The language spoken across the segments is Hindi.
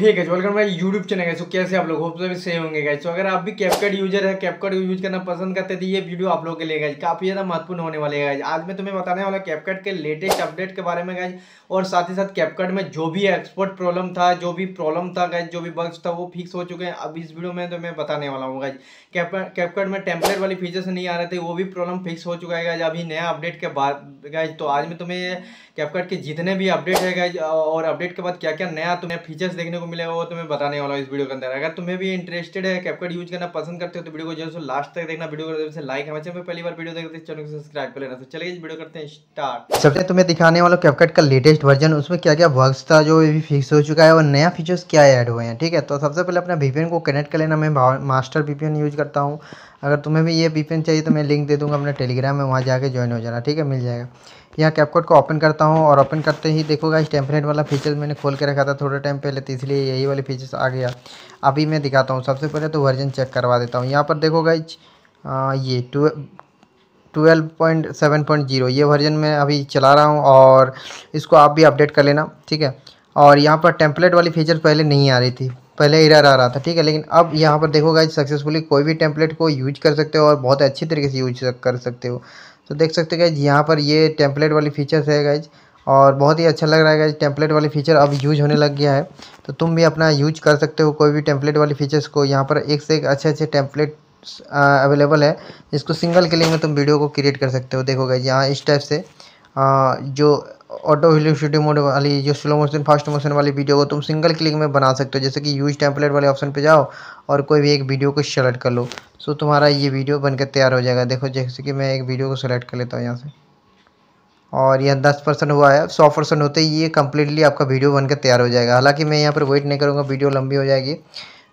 guys welcome my YouTube channel गए कैसे आप लोग होप सभी से होंगे गाइस सो अगर आप भी कैपकट यूजर है कैपकट यूज करना पसंद करते थे तो ये वीडियो आप लोगों के लिए गाइस काफी ज्यादा महत्वपूर्ण होने वाले है गाइस आज मैं तुम्हें बताने वाला कैपकट के लेटेस्ट अपडेट के बारे में गाइस और साथ ही साथ कैपकट में जो भी एक्सपोर्ट प्रॉब्लम था जो भी प्रॉब्लम था गाइज जो भी बग्स था वो फिक्स हो चुके हैं अब इस वीडियो में तो मैं बताने वाला हूँ गाइज कैपकट में टेम्पलेट वाली फीचर्स नहीं आ रहे थे वो भी प्रॉब्लम फिक्स हो चुका है गाइज अभी नया अपडेट के बाद गए तो आज मैं तुम्हें कैपकट के जितने भी अपडेट है गाइज और अपडेट के बाद क्या क्या नया तुम्हें फीचर्स देखने को मिलेगा वो तो मैं बताने वाला हूँ इस वीडियो के अंदर अगर तुम्हें भी इंटरेस्टेड है कैपकट यूज करना पसंद करते हो तो वीडियो को जो लास्ट तक देखना वीडियो को जरूर लाइक हमें चैनल पहली बार वीडियो देखते हैं चैनल को सब्सक्राइब कर लेना तो चलिए इस वीडियो करते हैं स्टार्ट सबसे तुम्हें दिखाने वाला कैपकट का लेटेस्ट वर्जन उसमें क्या क्या वर्क था जो भी फिक्स हो चुका है और नया फीचर्स क्या ऐड हुए हैं ठीक है तो सबसे पहले अपना वीपीएन को कनेक्ट कर लेना मैं मास्टर वीपीएन यूज करता हूँ अगर तुम्हें भी ये वीपीएन चाहिए तो मैं लिंक दे दूँगा अपना टेलीग्राम में वहाँ जाकर ज्वाइन हो जाना ठीक है मिल जाएगा यहाँ कैपकोट को ओपन करता हूँ और ओपन करते ही देखोगा इस टेम्पलेट वाला फ़ीचर मैंने खोल के रखा था थोड़े टाइम पहले तो इसलिए यही वाले फीचर्स आ गया अभी मैं दिखाता हूँ सबसे पहले तो वर्जन चेक करवा देता हूँ यहाँ पर देखोगा गाइज ये two twelve point seven point zero ये वर्जन मैं अभी चला रहा हूँ और इसको आप भी अपडेट कर लेना ठीक है और यहाँ पर टेम्पलेट वाली फीचर पहले नहीं आ रही थी पहले इरर आ रहा था ठीक है लेकिन अब यहाँ पर देखोगा सक्सेसफुली कोई भी टेम्पलेट को यूज कर सकते हो और बहुत अच्छी तरीके से यूज कर सकते हो तो देख सकते हो गाइज यहाँ पर ये टेम्पलेट वाली फीचर्स है गाइज और बहुत ही अच्छा लग रहा है गाइज टेम्पलेट वाली फीचर अब यूज होने लग गया है तो तुम भी अपना यूज कर सकते हो कोई भी टेम्पलेट वाली फीचर्स को यहाँ पर एक से एक अच्छे अच्छे टेम्पलेट अवेलेबल है जिसको सिंगल क्लिक में तुम वीडियो को क्रिएट कर सकते हो देखो गाइज यहाँ इस टाइप से जो ऑटो शूटिंग मोड वाली जो स्लो मोशन फास्ट मोशन वाली वीडियो को तुम सिंगल क्लिक में बना सकते हो जैसे कि यूज टेम्पलेट वाले ऑप्शन पे जाओ और कोई भी एक वीडियो को सेलेक्ट कर लो सो तुम्हारा ये वीडियो बनकर तैयार हो जाएगा देखो जैसे कि मैं एक वीडियो को सेलेक्ट कर लेता हूँ यहाँ से और यह दस परसेंट हुआ है सौ परसेंट होते ही ये कम्प्लीटली आपका वीडियो बनकर तैयार हो जाएगा हालाँकि मैं यहाँ पर वेट नहीं करूँगा वीडियो लंबी हो जाएगी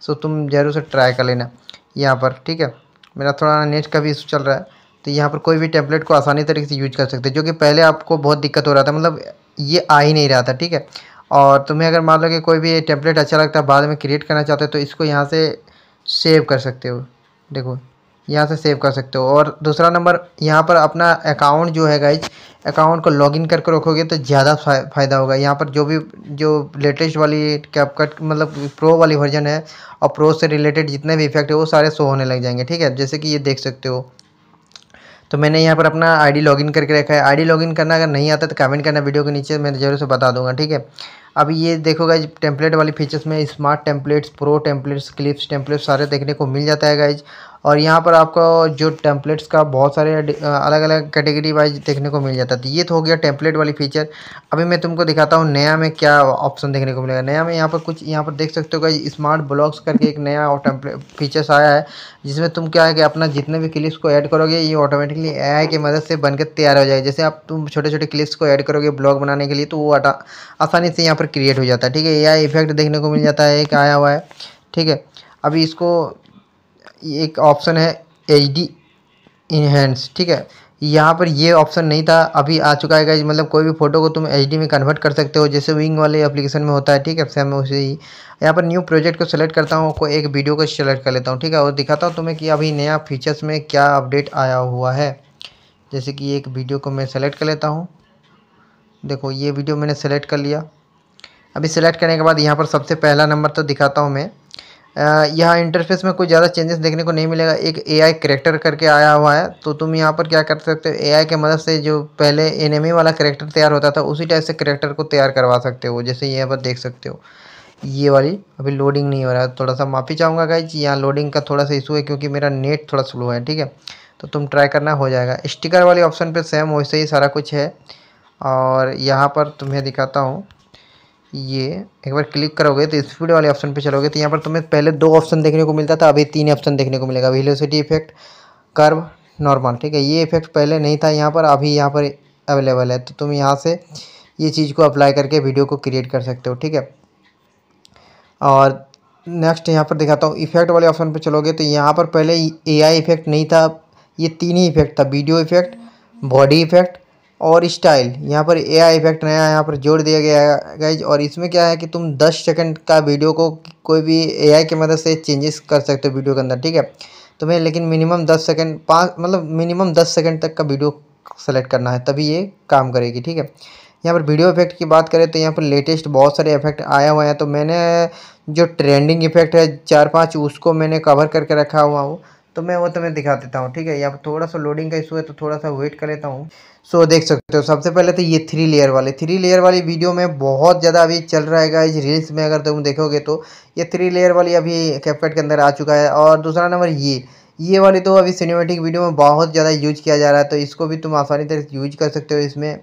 सो तुम ज़रूर से ट्राई कर लेना यहाँ पर ठीक है मेरा थोड़ा नेट का भी इशू चल रहा है तो यहाँ पर कोई भी टैबलेट को आसानी तरीके से यूज कर सकते जो कि पहले आपको बहुत दिक्कत हो रहा था मतलब ये आ ही नहीं रहा था ठीक है और तुम्हें अगर मान लो कि कोई भी टैबलेट अच्छा लगता है बाद में क्रिएट करना चाहते हो तो इसको यहाँ से सेव कर सकते हो देखो यहाँ से सेव कर सकते हो और दूसरा नंबर यहाँ पर अपना अकाउंट जो है गाइज अकाउंट को लॉगिन करके रखोगे तो ज़्यादा फ़ायदा होगा यहाँ पर जो भी जो लेटेस्ट वाली कैपकट मतलब प्रो वाली वर्जन है और प्रो से रिलेटेड जितने भी इफेक्ट है वो सारे शो होने लग जाएंगे ठीक है जैसे कि ये देख सकते हो तो मैंने यहाँ पर अपना आईडी लॉगिन करके रखा है आईडी लॉगिन करना अगर नहीं आता तो कमेंट करना वीडियो के नीचे मैं जरूर से बता दूंगा ठीक है अब ये देखोगा टेम्पलेट वाली फीचर्स में smart templates pro templates clips templates सारे देखने को मिल जाता है गाइज और यहाँ पर आपको जो टेम्पलेट्स का बहुत सारे अलग अलग कैटेगरी वाइज देखने को मिल जाता है तो ये तो हो गया टेम्पलेट वाली फीचर अभी मैं तुमको दिखाता हूँ नया में क्या ऑप्शन देखने को मिलेगा नया में यहाँ पर कुछ यहाँ पर देख सकते हो गाइज स्मार्ट ब्लॉग्स करके एक नया और टेम्पलेट फीचर्स आया है जिसमें तुम क्या है कि अपना जितने भी क्लिप्स को ऐड करोगे ये ऑटोमेटिकली ए की मदद से बनकर तैयार हो जाएगा जैसे आप तुम छोटे छोटे क्लिप्स को ऐड करोगे ब्लॉग बनाने के लिए तो वो आसानी से यहाँ पर क्रिएट हो जाता है ठीक है यह इफेक्ट देखने को मिल जाता है एक आया हुआ है ठीक है अभी इसको एक ऑप्शन है एच डी इन्हेंस ठीक है यहाँ पर ये ऑप्शन नहीं था अभी आ चुका है मतलब कोई भी फोटो को तुम एच में कन्वर्ट कर सकते हो जैसे विंग वाले एप्लीकेशन में होता है ठीक है सेम उसे ही यहाँ पर न्यू प्रोजेक्ट को सेलेक्ट करता हूँ को एक वीडियो को सेलेक्ट कर लेता हूँ ठीक है और दिखाता हूँ तुम्हें कि अभी नया फीचर्स में क्या अपडेट आया हुआ है जैसे कि एक वीडियो को मैं सेलेक्ट कर लेता हूँ देखो ये वीडियो मैंने सेलेक्ट कर लिया अभी सिलेक्ट करने के बाद यहाँ पर सबसे पहला नंबर तो दिखाता हूँ मैं यहाँ इंटरफेस में कोई ज़्यादा चेंजेस देखने को नहीं मिलेगा एक एआई करेक्टर करके आया हुआ है तो तुम यहाँ पर क्या कर सकते हो एआई के मदद से जो पहले ए वाला करेक्टर तैयार होता था उसी टाइप से करेक्टर को तैयार करवा सकते हो जैसे यहाँ पर देख सकते हो ये वाली अभी लोडिंग नहीं हो रहा है थोड़ा सा माफ़ी चाहूँगा गाइज यहाँ लोडिंग का थोड़ा सा इशू है क्योंकि मेरा नेट थोड़ा स्लो है ठीक है तो तुम ट्राई करना हो जाएगा स्टिकर वाले ऑप्शन पर सेम वैसे ही सारा कुछ है और यहाँ पर तुम्हें दिखाता हूँ ये एक बार क्लिक करोगे तो स्पीड वाले ऑप्शन पे चलोगे तो यहाँ पर तुम्हें पहले दो ऑप्शन देखने को मिलता था अभी तीन ऑप्शन देखने को मिलेगा वेलोसिटी इफेक्ट कर्व नॉर्मल ठीक है ये इफेक्ट पहले नहीं था यहाँ पर अभी यहाँ पर अवेलेबल है तो तुम यहाँ से ये चीज़ को अप्लाई करके वीडियो को क्रिएट कर सकते हो ठीक है और नेक्स्ट यहाँ पर दिखाता हूँ इफेक्ट वाले ऑप्शन पर चलोगे तो यहाँ पर पहले ए इफेक्ट नहीं था ये तीन ही इफेक्ट था वीडियो इफेक्ट बॉडी इफेक्ट और स्टाइल यहाँ पर ए आई इफेक्ट नया यहाँ पर जोड़ दिया गया है गाइज और इसमें क्या है कि तुम 10 सेकंड का वीडियो को कोई भी आई की मदद से चेंजेस कर सकते हो वीडियो के अंदर ठीक है तुम्हें लेकिन मिनिमम 10 सेकंड पाँच मतलब मिनिमम 10 सेकंड तक का वीडियो सेलेक्ट करना है तभी ये काम करेगी ठीक है यहाँ पर वीडियो इफेक्ट की बात करें तो यहाँ पर लेटेस्ट बहुत सारे इफेक्ट आया हुआ है तो मैंने जो ट्रेंडिंग इफेक्ट है चार पाँच उसको मैंने कवर करके रखा हुआ हूँ तो मैं वो तुम्हें दिखा देता हूँ ठीक है यहाँ पर थोड़ा सा लोडिंग का इशू है तो थोड़ा सा वेट कर लेता हूँ सो so, देख सकते हो सबसे पहले तो ये थ्री लेयर वाले थ्री लेयर वाली वीडियो में बहुत ज़्यादा अभी चल रहा है इस रील्स में अगर तुम देखोगे तो ये थ्री लेयर वाली अभी कैपकट के अंदर आ चुका है और दूसरा नंबर ये ये वाली तो अभी सिनेमेटिक वीडियो में बहुत ज़्यादा यूज किया जा रहा है तो इसको भी तुम आसानी तरह यूज कर सकते हो इसमें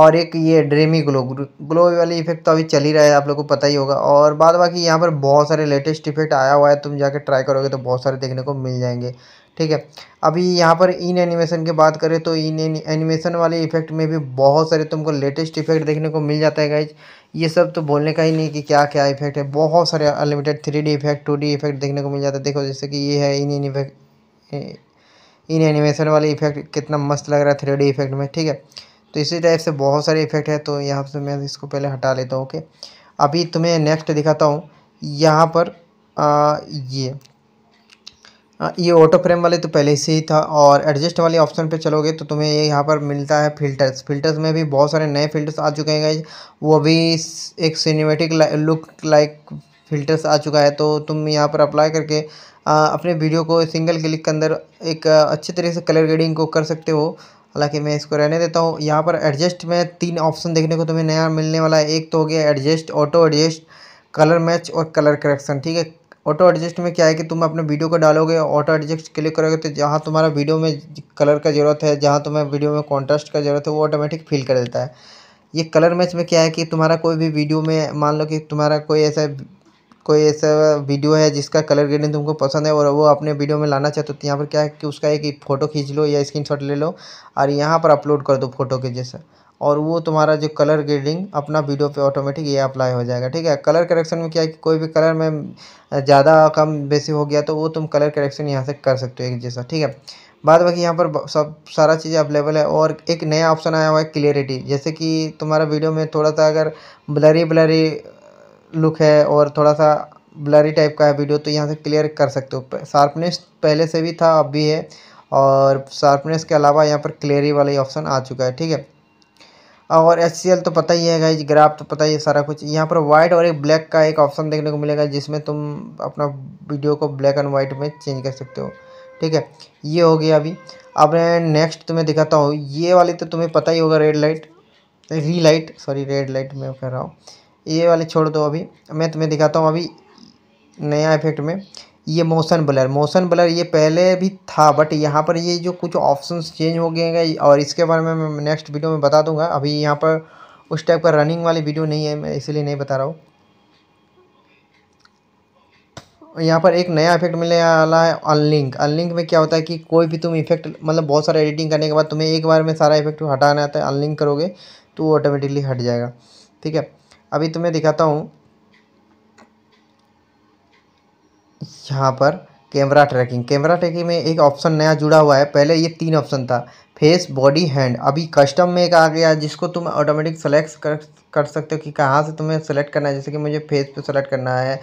और एक ये ड्रीमी ग्लो ग्लो वाली इफेक्ट तो अभी चल ही रहा है आप लोग को पता ही होगा और बाद बाकी यहाँ पर बहुत सारे लेटेस्ट इफेक्ट आया हुआ है तुम जाके ट्राई करोगे तो बहुत सारे देखने को मिल जाएंगे ठीक है अभी यहाँ पर इन एनिमेशन की बात करें तो इन एनिमेशन वाले इफेक्ट में भी बहुत सारे तुमको लेटेस्ट इफेक्ट देखने को मिल जाता है गाइज ये सब तो बोलने का ही नहीं कि क्या क्या इफेक्ट है बहुत सारे unlimited three D effect two D effect देखने को मिल जाता है देखो जैसे कि ये है इन इन इफेक्ट इन एनिमेशन वाले इफेक्ट कितना मस्त लग रहा है थ्री डी इफेक्ट में ठीक है तो इसी टाइप से बहुत सारे इफेक्ट है तो यहाँ से मैं इसको पहले हटा लेता हूँ ओके अभी तुम्हें नेक्स्ट दिखाता हूँ यहाँ पर आ, ये आ, ये ऑटो फ्रेम वाले तो पहले से ही था और एडजस्ट वाले ऑप्शन पे चलोगे तो तुम्हें ये यहाँ पर मिलता है फिल्टर्स फिल्टर्स में भी बहुत सारे नए फिल्टर्स आ चुके हैं वो भी एक सिनेमेटिक लुक लाइक फिल्टर्स आ चुका है तो तुम यहाँ पर अप्लाई करके आ, अपने वीडियो को सिंगल क्लिक के अंदर एक अच्छे तरीके से कलर ग्रेडिंग को कर सकते हो हालांकि मैं इसको रहने देता हूँ यहाँ पर एडजस्ट में तीन ऑप्शन देखने को तुम्हें नया मिलने वाला है एक तो हो गया adjust auto adjust colour match और कलर करेक्शन ठीक है ऑटो एडजस्ट में क्या है कि तुम अपने वीडियो को डालोगे ऑटो एडजस्ट क्लिक करोगे तो जहाँ तुम्हारा वीडियो में कलर का ज़रूरत है जहाँ तुम्हें वीडियो में कॉन्ट्रास्ट का ज़रूरत है वो ऑटोमेटिक फील कर देता है ये कलर मैच में क्या है कि तुम्हारा कोई भी वीडियो में मान लो कि तुम्हारा कोई ऐसा कोई ऐसा वीडियो है जिसका कलर ग्रेडिंग तुमको पसंद है और वो अपने वीडियो में लाना चाहते हो तो, तो यहाँ पर क्या है कि उसका एक फ़ोटो खींच लो या शॉट ले लो और यहाँ पर अपलोड कर दो फोटो के जैसा और वो तुम्हारा जो कलर ग्रेडिंग अपना वीडियो पे ऑटोमेटिक ये अप्लाई हो जाएगा ठीक है कलर करेक्शन में क्या है कि कोई भी कलर में ज़्यादा कम बेसी हो गया तो वो तुम कलर करेक्शन यहाँ से कर सकते हो एक जैसा ठीक है बाद बाकी यहाँ पर सब सारा चीज़ें अवेलेबल है और एक नया ऑप्शन आया हुआ है क्लियरिटी जैसे कि तुम्हारा वीडियो में थोड़ा सा अगर ब्लरी ब्लरी लुक है और थोड़ा सा ब्लरी टाइप का है वीडियो तो यहाँ से क्लियर कर सकते हो शार्पनेस पहले से भी था अब भी है और शार्पनेस के अलावा यहाँ पर क्लियरी वाला ऑप्शन आ चुका है ठीक है और एच तो पता ही है गाई ग्राफ तो पता ही है सारा कुछ यहाँ पर वाइट और एक ब्लैक का एक ऑप्शन देखने को मिलेगा जिसमें तुम अपना वीडियो को ब्लैक एंड वाइट में चेंज कर सकते हो ठीक है ये हो गया अभी अब नेक्स्ट तुम्हें दिखाता हूँ ये वाली तो तुम्हें पता ही होगा red light relight sorry red light मैं कह रहा हूँ ये वाले छोड़ दो अभी मैं तुम्हें दिखाता हूँ अभी नया इफेक्ट में ये मोशन ब्लर मोशन ब्लर ये पहले भी था बट यहाँ पर ये जो कुछ ऑप्शंस चेंज हो गए हैं और इसके बारे में मैं नेक्स्ट वीडियो में बता दूंगा अभी यहाँ पर उस टाइप का रनिंग वाली वीडियो नहीं है मैं इसीलिए नहीं बता रहा हूँ यहाँ पर एक नया इफेक्ट मिलने वाला है अनलिंक अनलिंक में क्या होता है कि कोई भी तुम इफेक्ट मतलब बहुत सारा एडिटिंग करने के बाद तुम्हें एक बार में सारा इफेक्ट हटाना आता है अनलिंक करोगे तो वो ऑटोमेटिकली हट जाएगा ठीक है अभी तुम्हें तो दिखाता हूँ यहाँ पर कैमरा ट्रैकिंग कैमरा ट्रैकिंग में एक ऑप्शन नया जुड़ा हुआ है पहले ये तीन ऑप्शन था फेस बॉडी हैंड अभी कस्टम में एक आ गया जिसको तुम ऑटोमेटिक सेलेक्ट कर कर सकते हो कि कहाँ से तुम्हें सेलेक्ट करना है जैसे कि मुझे फेस पे सेलेक्ट करना है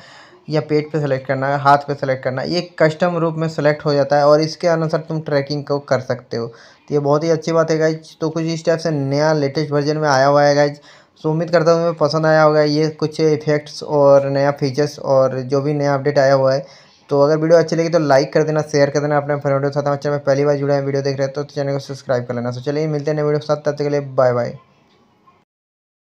या पेट पे सेलेक्ट करना है हाथ पे सेलेक्ट करना है ये कस्टम रूप में सेलेक्ट हो जाता है और इसके अनुसार तुम ट्रैकिंग को कर सकते हो तो ये बहुत ही अच्छी बात है गाइज तो कुछ इस टाइप से नया लेटेस्ट वर्जन में आया हुआ है गाइज सो उम्मीद करता हूँ पसंद आया होगा ये कुछ इफेक्ट्स और नया फीचर्स और जो भी नया अपडेट आया हुआ है तो अगर वीडियो अच्छी लगी तो लाइक कर देना शेयर कर देना अपने फ्रेंडों के साथ चैनल में अच्छा, पहली बार जुड़े हैं वीडियो देख रहे हैं तो चैनल को सब्सक्राइब कर लेना सो चलिए मिलते हैं नए वीडियो के साथ तब तक के लिए बाय बाय